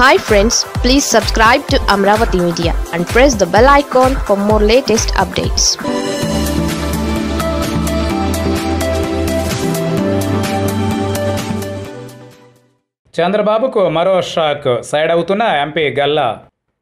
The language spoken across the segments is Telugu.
hi friends please subscribe to Amaravati media and press the bell icon for more latest updates చంద్రబాబుకు మరో షాక్ సైడ్ అవుతున్న ఎంపీ గల్లా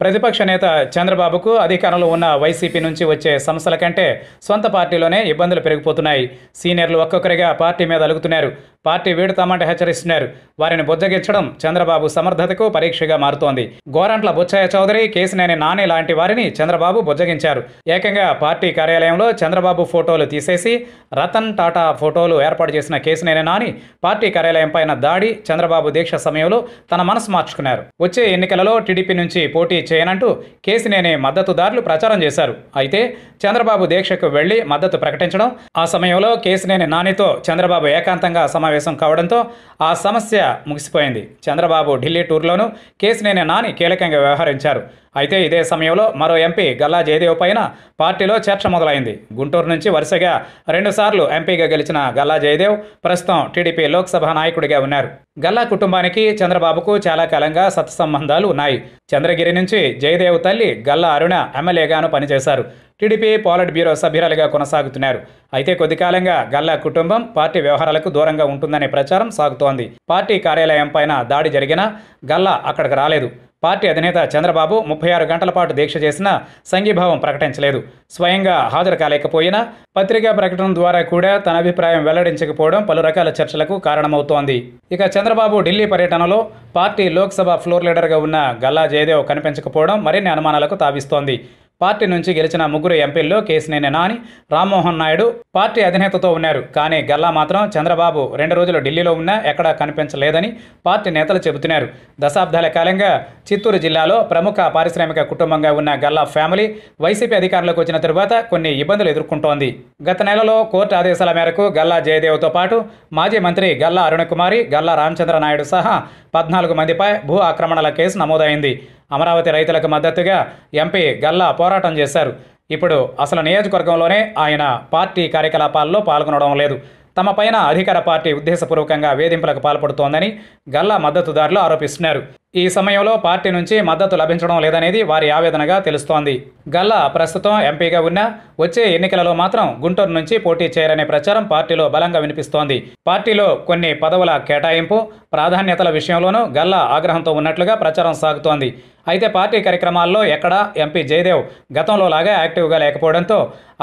ప్రతిపక్ష నేత చంద్రబాబుకు అధికారంలో ఉన్న వైసీపీ నుంచి వచ్చే సమస్యల కంటే సొంత పార్టీలోనే ఇబ్బందులు పెరిగిపోతున్నాయి సీనియర్లు ఒక్కొక్కరిగా పార్టీ మీద అలుగుతున్నారు పార్టీ వీడుతామంటే హెచ్చరిస్తున్నారు వారిని బుజ్జగించడం చంద్రబాబు సమర్థతకు పరీక్షగా మారుతోంది గోరంట్ల బుచ్చయ్య చౌదరి కేసినేని నాని లాంటి వారిని చంద్రబాబు బుజ్జగించారు ఏకంగా పార్టీ కార్యాలయంలో చంద్రబాబు ఫోటోలు తీసేసి రతన్ టాటా ఫోటోలు ఏర్పాటు చేసిన కేసినేని నాని పార్టీ కార్యాలయం పైన దాడి చంద్రబాబు దీక్ష సమయంలో తన మనసు మార్చుకున్నారు వచ్చే ఎన్నికలలో టీడీపీ నుంచి పోటీ చేయనంటూ కేసినేని మద్దతుదారులు ప్రచారం చేశారు అయితే చంద్రబాబు దీక్షకు వెళ్లి మద్దతు ప్రకటించడం ఆ సమయంలో కేసినేని నానితో చంద్రబాబు ఏకాంతంగా సమావేశం సమావేశం కావడంతో ఆ సమస్య ముగిసిపోయింది చంద్రబాబు ఢిల్లీ టూర్లోనూ కేసు నేనే నాని కీలకంగా వ్యవహరించారు అయితే ఇదే సమయంలో మరో ఎంపీ గల్లా జయదేవ్ పైన పార్టీలో చర్చ మొదలైంది గుంటూరు నుంచి వరుసగా రెండుసార్లు ఎంపీగా గెలిచిన గల్లా జయదేవ్ ప్రస్తుతం టీడీపీ లోక్సభ నాయకుడిగా ఉన్నారు గల్లా కుటుంబానికి చంద్రబాబుకు చాలా కాలంగా సత్సంబంధాలు ఉన్నాయి చంద్రగిరి నుంచి జయదేవ్ తల్లి గల్లా అరుణ ఎమ్మెల్యేగాను పనిచేశారు టీడీపీ పాలిట్ బ్యూరో సభ్యురాలుగా కొనసాగుతున్నారు అయితే కొద్ది కాలంగా గల్లా కుటుంబం పార్టీ వ్యవహారాలకు దూరంగా ఉంటుందనే ప్రచారం సాగుతోంది పార్టీ కార్యాలయం పైన దాడి జరిగినా గల్లా అక్కడికి రాలేదు పార్టీ అధినేత చంద్రబాబు ముప్పై ఆరు గంటల పాటు దీక్ష చేసినా సంఘీభావం ప్రకటించలేదు స్వయంగా హాజరు కాలేకపోయినా పత్రికా ప్రకటన ద్వారా కూడా తన అభిప్రాయం వెల్లడించకపోవడం పలు రకాల చర్చలకు కారణమవుతోంది ఇక చంద్రబాబు ఢిల్లీ పర్యటనలో పార్టీ లోక్సభ ఫ్లోర్ లీడర్గా ఉన్న గల్లా జయదేవ్ కనిపించకపోవడం మరిన్ని అనుమానాలకు తావిస్తోంది పార్టీ నుంచి గెలిచిన ముగ్గురు ఎంపీల్లో కేసినేని నాని రామ్మోహన్ నాయుడు పార్టీ అధినేతతో ఉన్నారు కానీ గల్లా మాత్రం చంద్రబాబు రెండు రోజులు ఢిల్లీలో ఉన్నా ఎక్కడా కనిపించలేదని పార్టీ నేతలు చెబుతున్నారు దశాబ్దాల కాలంగా చిత్తూరు జిల్లాలో ప్రముఖ పారిశ్రామిక కుటుంబంగా ఉన్న గల్లా ఫ్యామిలీ వైసీపీ అధికారంలోకి వచ్చిన తరువాత కొన్ని ఇబ్బందులు ఎదుర్కొంటోంది గత నెలలో కోర్టు ఆదేశాల మేరకు గల్లా జయదేవ్తో పాటు మాజీ మంత్రి గల్లా అరుణకుమారి గల్లా రామచంద్ర నాయుడు సహా పద్నాలుగు మందిపై భూ ఆక్రమణల కేసు నమోదైంది అమరావతి రైతులకు మద్దతుగా ఎంపీ గల్లా పోరాటం చేశారు ఇప్పుడు అసలు నియోజకవర్గంలోనే ఆయన పార్టీ కార్యకలాపాల్లో పాల్గొనడం లేదు తమ పైన అధికార పార్టీ ఉద్దేశపూర్వకంగా వేధింపులకు పాల్పడుతోందని గల్లా మద్దతుదారులు ఆరోపిస్తున్నారు ఈ సమయంలో పార్టీ నుంచి మద్దతు లభించడం లేదనేది వారి ఆవేదనగా తెలుస్తోంది గల్లా ప్రస్తుతం ఎంపీగా ఉన్నా వచ్చే ఎన్నికలలో మాత్రం గుంటూరు నుంచి పోటీ చేయరనే ప్రచారం పార్టీలో బలంగా వినిపిస్తోంది పార్టీలో కొన్ని పదవుల కేటాయింపు ప్రాధాన్యతల విషయంలోనూ గల్లా ఆగ్రహంతో ఉన్నట్లుగా ప్రచారం సాగుతోంది అయితే పార్టీ కార్యక్రమాల్లో ఎక్కడా ఎంపీ జయదేవ్ గతంలో లాగా యాక్టివ్గా లేకపోవడంతో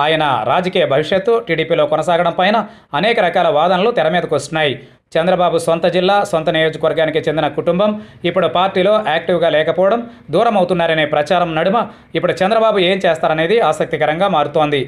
ఆయన రాజకీయ భవిష్యత్తు టీడీపీలో కొనసాగడం పైన అనేక రకాల వాదనలు తెర మీదకు వస్తున్నాయి చంద్రబాబు సొంత జిల్లా సొంత నియోజకవర్గానికి చెందిన కుటుంబం ఇప్పుడు పార్టీలో యాక్టివ్గా లేకపోవడం దూరం అవుతున్నారనే ప్రచారం నడుమ ఇప్పుడు చంద్రబాబు ఏం చేస్తారనేది ఆసక్తికరంగా మారుతోంది